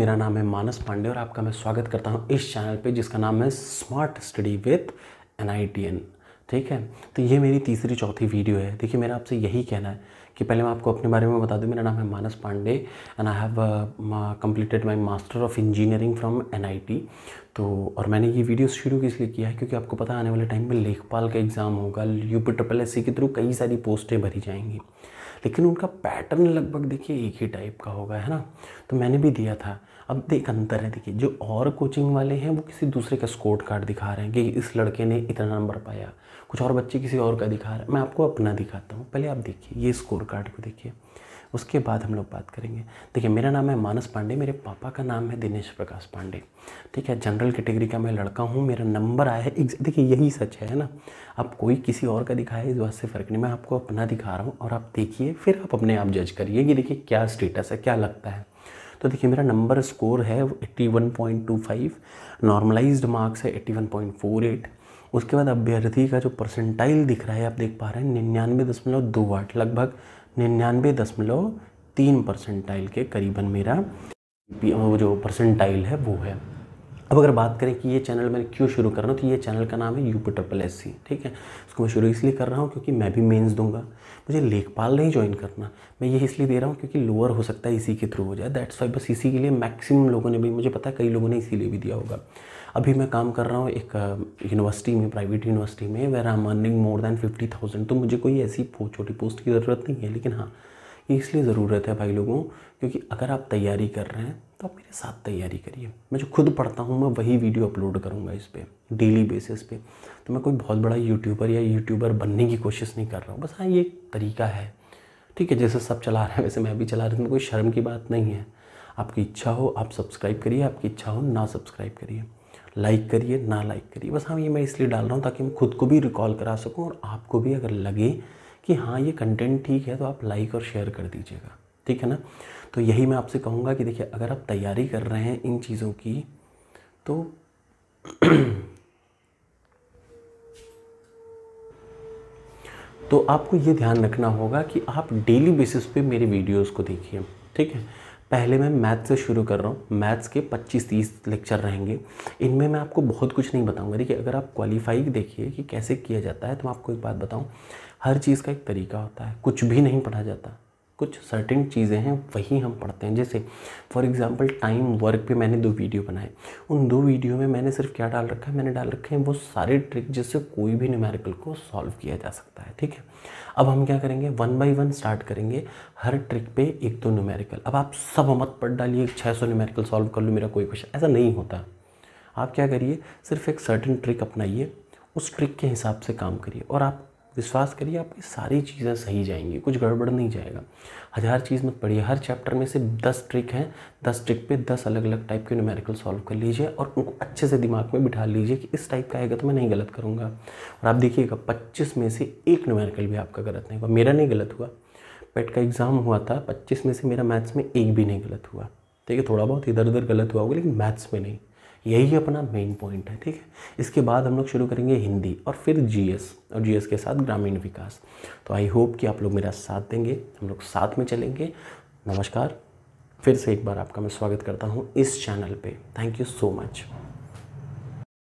मेरा नाम है मानस पांडे और आपका मैं स्वागत करता हूँ इस चैनल पे जिसका नाम है स्मार्ट स्टडी विथ एन ठीक है तो ये मेरी तीसरी चौथी वीडियो है देखिए मेरा आपसे यही कहना है कि पहले मैं आपको अपने बारे में बता दूं मेरा नाम है Manas Pandey and I have completed my master of engineering from N तो और मैंने ये वीडियो शुरू इसलिए किया है क्योंकि आपको पता आने वाले टाइम में लेखपाल का एग्ज़ाम होगा U P triple S C के थ्रू कई सारी पोस्टें भरी जाएंगी लेकिन उनका पैटर्न लगभग देखिए एक ही टाइप का होगा है ना तो मैंने भी दिया था अब एक अंतर है देखिए जो और कोचिंग वाले हैं वो किसी दूसरे का स्कोर कार्ड दिखा रहे हैं कि इस लड़के ने इतना नंबर पाया कुछ और बच्चे किसी और का दिखा रहे हैं मैं आपको अपना दिखाता हूँ पहले आप देखिए ये स्कोर कार्ड को देखिए उसके बाद हम लोग बात करेंगे देखिए मेरा नाम है मानस पांडे मेरे पापा का नाम है दिनेश प्रकाश पांडे ठीक है जनरल कैटेगरी का मैं लड़का हूँ मेरा नंबर आया है देखिए यही सच है ना आप कोई किसी और का दिखाए इस बात से फ़र्क नहीं मैं आपको अपना दिखा रहा हूँ और आप देखिए फिर आप अपने आप जज करिए कि देखिए क्या स्टेटस है क्या लगता है तो देखिए मेरा नंबर स्कोर है eighty one point two five normalised marks है eighty one point four eight उसके बाद अभ्यर्थी का जो परसेंटाइल दिख रहा है आप देख पा रहे हैं निन्यानवे दशमलव दो आठ लगभग निन्यानवे दशमलव तीन परसेंटाइल के करीबन मेरा वो जो परसेंटाइल है वो है अब अगर बात करें कि ये चैनल मैंने क्यों शुरू कर रहा हूँ तो ये चैनल का नाम है U P triple S C ठीक है उसको मैं शुरू इसलिए कर रहा हूँ क्योंकि मैं भी मेंस दूंगा मुझे लेखपाल नहीं ज्वाइन करना मैं ये इसलिए दे रहा हूँ क्योंकि लोअर हो सकता है इसी के थ्रू हो जाए दैट्स वाई बस इसी के लिए मैक्सिमम लोगों ने भी मुझे पता है कई लोगों ने इसीलिए भी दिया होगा अभी मैं काम कर रहा हूँ एक यूनिवर्सिटी में प्राइवेट यूनिवर्सिटी में where I am earning more than fifty thousand तो मुझे कोई ऐसी छोटी पोस्ट की ज़रूरत नहीं है लेकिन हाँ ये इसलिए ज़रूरत है भाई लोगों क्योंकि अगर आप तैयारी कर रहे हैं तो आप मेरे साथ तैयारी करिए मैं जो खुद पढ़ता हूँ मैं वही वीडियो अपलोड करूँगा इस पर डेली बेसिस पे तो मैं कोई बहुत बड़ा यूट्यूबर या यूट्यूबर बनने की कोशिश नहीं कर रहा हूँ बस हाँ ये एक तरीका है ठीक है जैसे सब चला रहे हैं वैसे मैं भी चला रहा हूँ कोई शर्म की बात नहीं है आपकी इच्छा हो आप सब्सक्राइब करिए आपकी इच्छा हो ना सब्सक्राइब करिए लाइक करिए ना लाइक करिए बस हाँ ये मैं इसलिए डाल रहा हूँ ताकि मैं खुद को भी रिकॉल करा सकूँ और आपको भी अगर लगे कि हाँ ये कंटेंट ठीक है तो आप लाइक और शेयर कर दीजिएगा ठीक है ना तो यही मैं आपसे कहूँगा कि देखिए अगर आप तैयारी कर रहे हैं इन चीज़ों की तो तो आपको ये ध्यान रखना होगा कि आप डेली बेसिस पे मेरे वीडियोस को देखिए ठीक है पहले मैं मैथ से शुरू कर रहा हूँ मैथ्स के 25-30 लेक्चर रहेंगे इनमें मैं आपको बहुत कुछ नहीं बताऊँगा देखिए अगर आप क्वालिफाई देखिए कि कैसे किया जाता है तो मैं आपको एक बात बताऊँ हर चीज़ का एक तरीका होता है कुछ भी नहीं पढ़ा जाता कुछ सर्टिन चीज़ें हैं वही हम पढ़ते हैं जैसे फॉर एग्ज़ाम्पल टाइम वर्क पे मैंने दो वीडियो बनाए उन दो वीडियो में मैंने सिर्फ क्या डाल रखा है मैंने डाल रखे हैं वो सारे ट्रिक जिससे कोई भी न्यूमेरिकल को सॉल्व किया जा सकता है ठीक है अब हम क्या करेंगे वन बाई वन स्टार्ट करेंगे हर ट्रिक पे एक तो न्यूमेरिकल अब आप सब मत पढ़ डालिए छः सौ न्यूमेरिकल सॉल्व कर लो मेरा कोई क्वेश्चन ऐसा नहीं होता आप क्या करिए सिर्फ एक सर्टन ट्रिक अपनाइए उस ट्रिक के हिसाब से काम करिए और आप विश्वास करिए आपकी सारी चीज़ें सही जाएंगी कुछ गड़बड़ नहीं जाएगा हज़ार चीज़ मत पढ़िए हर चैप्टर में से दस ट्रिक हैं दस ट्रिक पे दस अलग अलग टाइप के न्यूमेरिकल सॉल्व कर लीजिए और उनको अच्छे से दिमाग में बिठा लीजिए कि इस टाइप का आएगा तो मैं नहीं गलत करूँगा और आप देखिएगा पच्चीस में से एक न्यूमेरिकल भी आपका गलत नहीं हुआ मेरा नहीं गलत हुआ पेट का एग्ज़ाम हुआ था पच्चीस में से मेरा मैथ्स में एक भी नहीं गलत हुआ ठीक है थोड़ा बहुत इधर उधर गलत हुआ होगा लेकिन मैथ्स में नहीं यही अपना मेन पॉइंट है ठीक है इसके बाद हम लोग शुरू करेंगे हिंदी और फिर जीएस और जीएस के साथ ग्रामीण विकास तो आई होप कि आप लोग मेरा साथ देंगे हम लोग साथ में चलेंगे नमस्कार फिर से एक बार आपका मैं स्वागत करता हूँ इस चैनल पे थैंक यू सो मच